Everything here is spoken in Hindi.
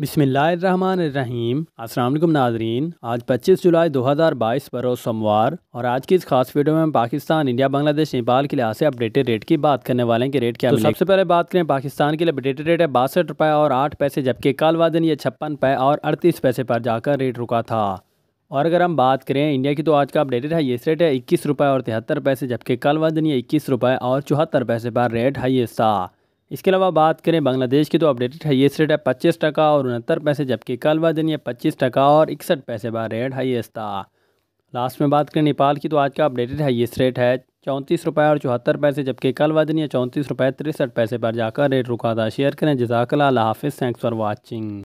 बिसमीम असल नाजरीन आज 25 जुलाई 2022 रोज़ सोमवार और आज की इस खास वीडियो में हम पाकिस्तान इंडिया बांग्लादेश नेपाल के लिहाज से अपडेटेड रेट की बात करने वाले हैं कि रेट क्या तो सबसे पहले बात करें पाकिस्तान के लिए अपडेटेड रेट है बासठ रुपये और आठ पैसे जबकि कल वादन ये छप्पन रुपये और अड़तीस पैसे पर जाकर रेट रुका था और अगर हम बात करें इंडिया की तो आज का अपडेटेड हाइएस्ट रेट है इक्कीस रुपये और तिहत्तर पैसे जबकि कल वादन ये इक्कीस रुपये और चौहत्तर पैसे पर रेट हाइएस्ट था इसके अलावा बात करें बांग्लादेश की तो अपडेटेड हाइएस्ट रेट है पच्चीस टका और उनहत्तर पैसे जबकि कल व दिन ये पच्चीस टका और इकसठ पैसे बार रेट हाइएस्ट था लास्ट में बात करें नेपाल की तो आज का अपडेटेड हाइएस्ट रेट है चौंतीस रुपये और चौहत्तर पैसे जबकि कल व दिन ये चौंतीस रुपये तिरसठ पैसे पर जाकर रेट रुका था शेयर करें जजाकला हाफिज़ थैंक्स फॉर वॉचिंग